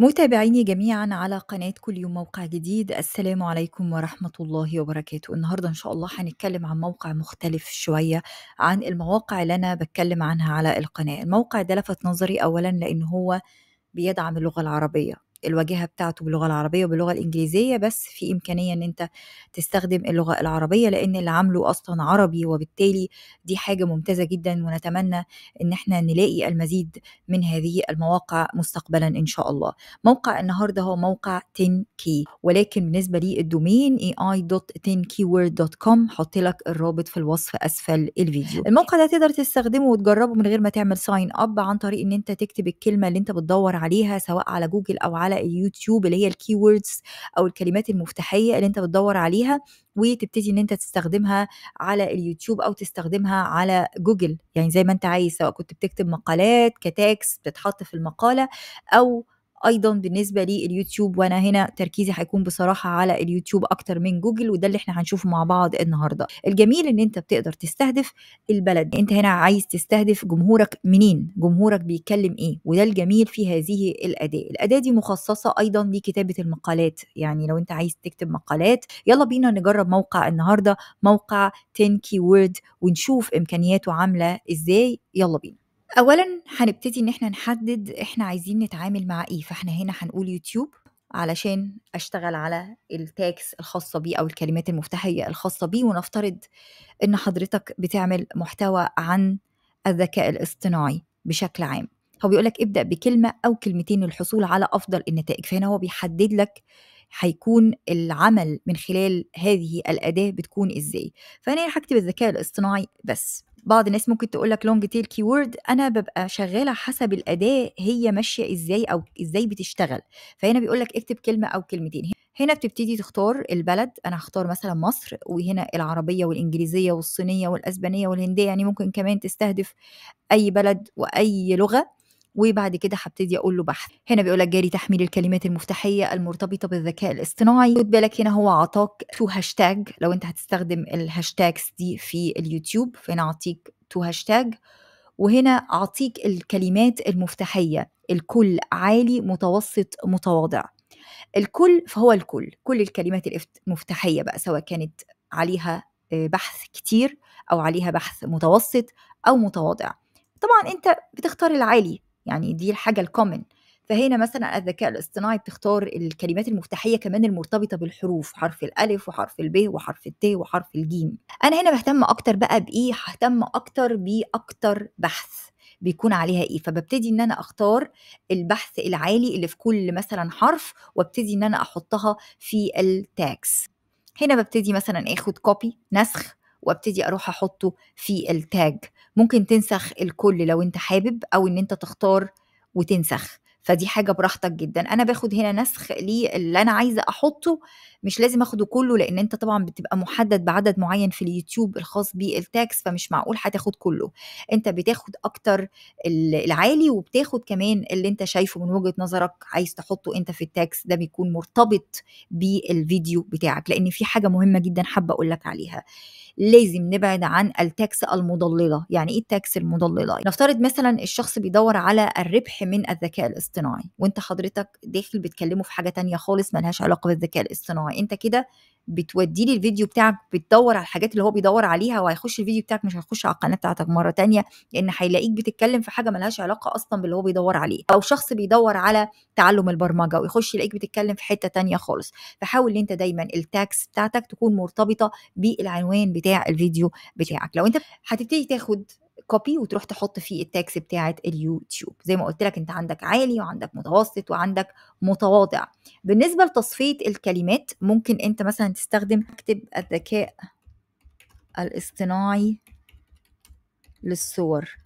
متابعيني جميعا على قناة كل يوم موقع جديد السلام عليكم ورحمة الله وبركاته النهاردة إن شاء الله هنتكلم عن موقع مختلف شوية عن المواقع اللي أنا بتكلم عنها على القناة الموقع ده لفت نظري أولا لأن هو بيدعم اللغة العربية الواجهه بتاعته باللغه العربيه وباللغه الانجليزيه بس في امكانيه ان انت تستخدم اللغه العربيه لان اللي عامله اصلا عربي وبالتالي دي حاجه ممتازه جدا ونتمنى ان احنا نلاقي المزيد من هذه المواقع مستقبلا ان شاء الله موقع النهارده هو موقع 10k ولكن بالنسبه لي الدومين ai.10keyword.com حط لك الرابط في الوصف اسفل الفيديو الموقع ده تقدر تستخدمه وتجربه من غير ما تعمل ساين اب عن طريق ان انت تكتب الكلمه اللي انت بتدور عليها سواء على جوجل او على على اليوتيوب اللي هي الكيوردز او الكلمات المفتاحيه اللي انت بتدور عليها وتبتدي ان انت تستخدمها على اليوتيوب او تستخدمها على جوجل يعني زي ما انت عايز سواء كنت بتكتب مقالات كتاكس بتتحط في المقاله او ايضا بالنسبه لليوتيوب وانا هنا تركيزي هيكون بصراحه على اليوتيوب اكتر من جوجل وده اللي احنا هنشوفه مع بعض النهارده الجميل ان انت بتقدر تستهدف البلد انت هنا عايز تستهدف جمهورك منين جمهورك بيتكلم ايه وده الجميل في هذه الاداه الاداه دي مخصصه ايضا لكتابه المقالات يعني لو انت عايز تكتب مقالات يلا بينا نجرب موقع النهارده موقع 10 كيورد ونشوف امكانياته عامله ازاي يلا بينا أولًا هنبتدي إن إحنا نحدد إحنا عايزين نتعامل مع إيه، فإحنا هنا هنقول يوتيوب علشان أشتغل على التاكس الخاصة بيه أو الكلمات المفتاحية الخاصة بيه، ونفترض إن حضرتك بتعمل محتوى عن الذكاء الاصطناعي بشكل عام، هو بيقول لك ابدأ بكلمة أو كلمتين للحصول على أفضل النتائج، فهنا هو بيحدد لك هيكون العمل من خلال هذه الأداة بتكون إزاي، فأنا هنا الذكاء الاصطناعي بس. بعض الناس ممكن تقول لك لونج تيل كيورد انا ببقى شغاله حسب الاداه هي ماشيه ازاي او ازاي بتشتغل فهنا بيقول لك اكتب كلمه او كلمتين هنا بتبتدي تختار البلد انا هختار مثلا مصر وهنا العربيه والانجليزيه والصينيه والاسبانيه والهنديه يعني ممكن كمان تستهدف اي بلد واي لغه وبعد كده هبتدي اقول له بحث هنا بيقول لك جاري تحميل الكلمات المفتاحيه المرتبطه بالذكاء الاصطناعي خد بالك هنا هو عطاك تو هاشتاج لو انت هتستخدم الهاشتاجز دي في اليوتيوب فهنا اعطيك تو هاشتاج وهنا اعطيك الكلمات المفتاحيه الكل عالي متوسط متواضع الكل فهو الكل كل الكلمات المفتاحيه بقى سواء كانت عليها آه، بحث كتير او عليها بحث متوسط او متواضع طبعا انت بتختار العالي يعني دي الحاجه الكومن فهنا مثلا الذكاء الاصطناعي بتختار الكلمات المفتاحيه كمان المرتبطه بالحروف حرف الالف وحرف الب وحرف الت وحرف الجيم انا هنا بهتم اكتر بقى بايه ههتم اكتر باكتر بحث بيكون عليها ايه فببتدي ان انا اختار البحث العالي اللي في كل مثلا حرف وابتدي ان انا احطها في التاكس هنا ببتدي مثلا اخد كوبي نسخ وابتدي اروح احطه في التاج ممكن تنسخ الكل لو انت حابب او ان انت تختار وتنسخ فدي حاجه براحتك جدا انا باخد هنا نسخ للي انا عايزه احطه مش لازم اخده كله لان انت طبعا بتبقى محدد بعدد معين في اليوتيوب الخاص بالتاكس فمش معقول هتاخد كله انت بتاخد اكتر العالي وبتاخد كمان اللي انت شايفه من وجهه نظرك عايز تحطه انت في التاكس ده بيكون مرتبط بالفيديو بتاعك لان في حاجه مهمه جدا حابه اقول لك عليها لازم نبعد عن التاكس المضلله يعني ايه التاكس المضلله نفترض مثلا الشخص بيدور على الربح من الذكاء الاصطناعي وانت حضرتك داخل بتكلمه في حاجه تانية خالص ملهاش علاقه بالذكاء الاصطناعي انت كده بتودي لي الفيديو بتاعك بتدور على الحاجات اللي هو بيدور عليها وهيخش الفيديو بتاعك مش هيخش على القناه بتاعتك مره تانية لان هيلاقيك بتتكلم في حاجه ملهاش علاقه اصلا باللي هو بيدور عليه او شخص بيدور على تعلم البرمجه ويخش يلاقيك بتتكلم في حته تانية خالص فحاول ان انت دايما التاكس بتاعتك تكون مرتبطه بالعنوان بتاع الفيديو بتاعك لو انت هتبتدي تاخد كوبي وتروح تحط فيه التاكس بتاعه اليوتيوب زي ما قلت لك انت عندك عالي وعندك متوسط وعندك متواضع بالنسبه لتصفيه الكلمات ممكن انت مثلا تستخدم اكتب الذكاء الاصطناعي للصور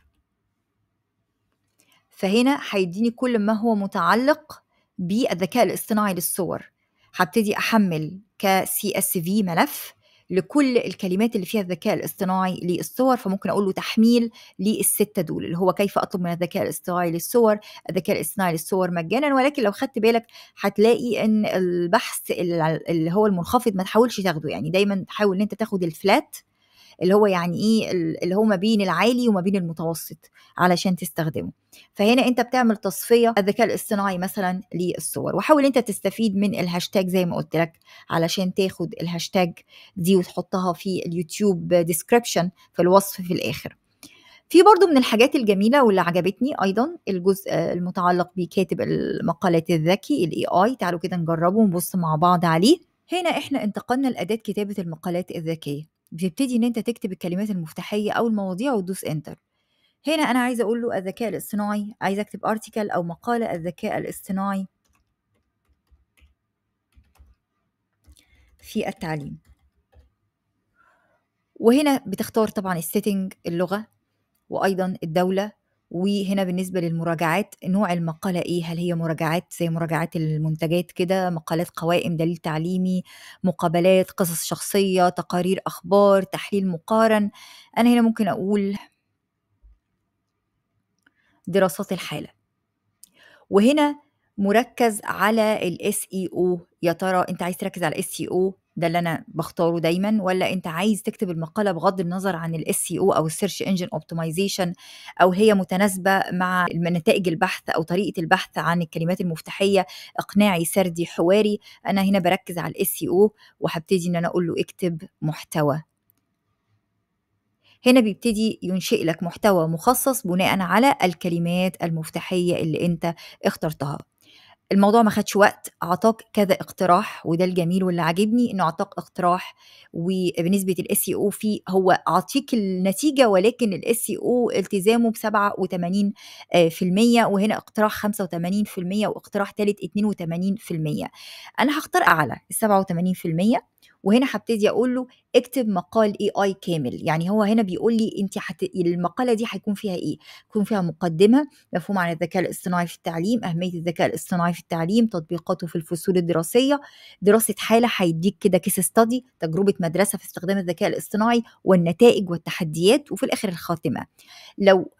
فهنا هيديني كل ما هو متعلق بالذكاء الاصطناعي للصور هبتدي احمل كسي اس في ملف لكل الكلمات اللي فيها الذكاء الاصطناعي للصور فممكن اقول له تحميل للسته دول اللي هو كيف اطلب من الذكاء الاصطناعي للصور الذكاء الاصطناعي للصور مجانا ولكن لو خدت بالك هتلاقي ان البحث اللي هو المنخفض ما تحاولش تاخده يعني دايما تحاول ان انت تاخد الفلات اللي هو يعني ايه اللي هو ما بين العالي وما بين المتوسط علشان تستخدمه فهنا انت بتعمل تصفيه الذكاء الاصطناعي مثلا للصور وحاول انت تستفيد من الهاشتاج زي ما قلت لك علشان تاخد الهاشتاج دي وتحطها في اليوتيوب ديسكريبشن في الوصف في الاخر في برضه من الحاجات الجميله واللي عجبتني ايضا الجزء المتعلق بكاتب المقالات الذكي الاي اي تعالوا كده نجربه ونبص مع بعض عليه هنا احنا انتقلنا لاداه كتابه المقالات الذكيه بتبتدي ان انت تكتب الكلمات المفتاحيه او المواضيع وتدوس انتر هنا انا عايزه اقول له الذكاء الاصطناعي عايزه اكتب ارتكل او مقاله الذكاء الاصطناعي في التعليم وهنا بتختار طبعا السيتنج اللغه وايضا الدوله وهنا بالنسبه للمراجعات نوع المقاله ايه هل هي مراجعات زي مراجعات المنتجات كده مقالات قوائم دليل تعليمي مقابلات قصص شخصيه تقارير اخبار تحليل مقارن انا هنا ممكن اقول دراسات الحاله وهنا مركز على الاس اي او e يا ترى انت عايز تركز على الاس اي او ده اللي انا بختاره دايما ولا انت عايز تكتب المقاله بغض النظر عن الاس سي e او او السيرش انجن اوبتمايزيشن او هي متناسبه مع نتائج البحث او طريقه البحث عن الكلمات المفتاحيه اقناعي سردي حواري انا هنا بركز على الاس سي او e وهبتدي ان انا اقول له اكتب محتوى هنا بيبتدي ينشئ لك محتوى مخصص بناء على الكلمات المفتاحيه اللي انت اخترتها الموضوع ما خدش وقت اعطاك كذا اقتراح وده الجميل واللي عاجبني انه اعطاك اقتراح وبنسبه الاس او e فيه هو اعطيك النتيجه ولكن الاس او e التزامه ب 87% آه، وهنا اقتراح 85% واقتراح ثالث 82% انا هختار اعلى ال 87% وهنا هبتدي اقول له اكتب مقال اي اي كامل يعني هو هنا بيقول لي انت حت... المقاله دي هيكون فيها ايه يكون فيها مقدمه مفهوم عن الذكاء الاصطناعي في التعليم اهميه الذكاء الاصطناعي في التعليم تطبيقاته في الفصول الدراسيه دراسه حاله هيديك كده كيس ستادي تجربه مدرسه في استخدام الذكاء الاصطناعي والنتائج والتحديات وفي الاخر الخاتمه لو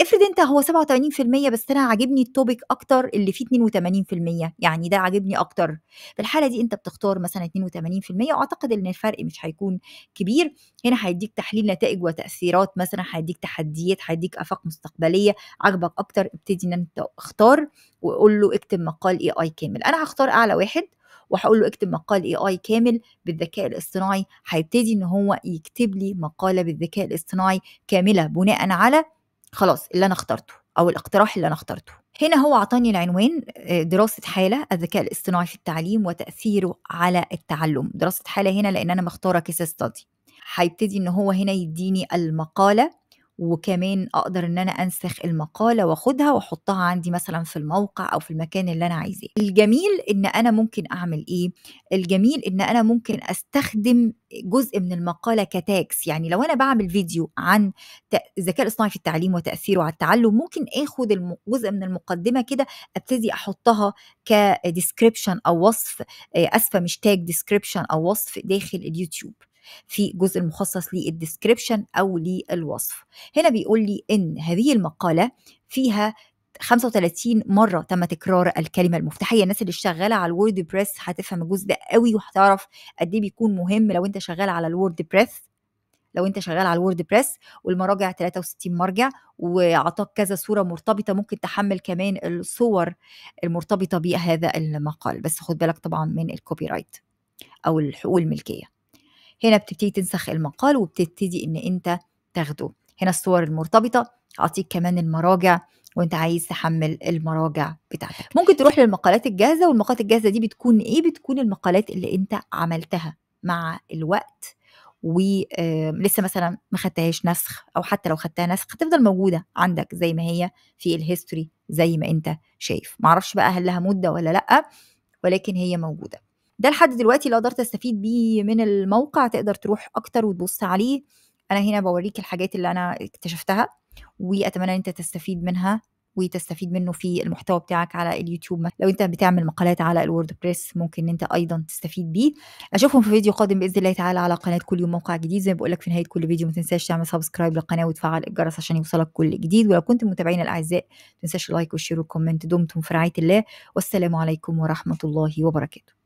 افرض انت هو 87% بس انا عاجبني التوبيك اكتر اللي فيه 82% يعني ده عاجبني اكتر في الحاله دي انت بتختار مثلا 82% اعتقد ان الفرق مش هيكون كبير هنا هيديك تحليل نتائج وتاثيرات مثلا هيديك تحديات هيديك افاق مستقبليه عجبك اكتر ابتدي ان انت اختار وقول له اكتب مقال اي اي كامل انا هختار اعلى واحد وهقول له اكتب مقال اي اي كامل بالذكاء الاصطناعي هيبتدي ان هو يكتب لي مقاله بالذكاء الاصطناعي كامله بناء على خلاص اللي انا اخترته او الاقتراح اللي انا اخترته هنا هو اعطاني العنوان آه، دراسه حاله الذكاء الاصطناعي في التعليم وتاثيره على التعلم دراسه حاله هنا لان انا مختاره كيس ستادي هيبتدي ان هو هنا يديني المقاله وكمان اقدر ان انا انسخ المقاله واخدها واحطها عندي مثلا في الموقع او في المكان اللي انا عايزاه الجميل ان انا ممكن اعمل ايه الجميل ان انا ممكن استخدم جزء من المقاله كتاكس يعني لو انا بعمل فيديو عن الذكاء الاصطناعي في التعليم وتاثيره على التعلم ممكن اخد جزء من المقدمه كده ابتدي احطها كديسكريبشن او وصف اسفه مش تاج ديسكريبشن او وصف داخل اليوتيوب في جزء المخصص للديسكريبشن او للوصف هنا بيقول لي ان هذه المقاله فيها 35 مره تم تكرار الكلمه المفتاحيه الناس اللي شغاله على الوورد بريس هتفهم الجزء ده قوي وهتعرف قد ايه بيكون مهم لو انت شغال على الوورد بريس لو انت شغال على الوورد بريس والمراجع 63 مرجع واعطاك كذا صوره مرتبطه ممكن تحمل كمان الصور المرتبطه بهذا المقال بس خد بالك طبعا من الكوبي رايت او الحقوق الملكيه هنا بتبتدي تنسخ المقال وبتبتدي ان انت تاخده هنا الصور المرتبطه اعطيك كمان المراجع وانت عايز تحمل المراجع بتاعتك ممكن تروح للمقالات الجاهزه والمقالات الجاهزه دي بتكون ايه بتكون المقالات اللي انت عملتها مع الوقت ولسه مثلا ما خدتهاش نسخ او حتى لو خدتها نسخ هتفضل موجوده عندك زي ما هي في الهيستوري زي ما انت شايف معرفش بقى هل لها مده ولا لا ولكن هي موجوده ده لحد دلوقتي اللي قدرت استفيد بيه من الموقع تقدر تروح اكتر وتبص عليه انا هنا بوريك الحاجات اللي انا اكتشفتها واتمنى ان انت تستفيد منها وتستفيد منه في المحتوى بتاعك على اليوتيوب لو انت بتعمل مقالات على الووردبريس ممكن ان انت ايضا تستفيد بيه اشوفهم في فيديو قادم باذن الله تعالى على قناه كل يوم موقع جديد زي ما بقول لك في نهايه كل فيديو ما تنساش تعمل سبسكرايب للقناه وتفعل الجرس عشان يوصلك كل جديد ولو كنت متابعين الاعزاء ما تنساش اللايك والشير والكومنت دمتم في رعايه الله والسلام عليكم ورحمه الله وبركاته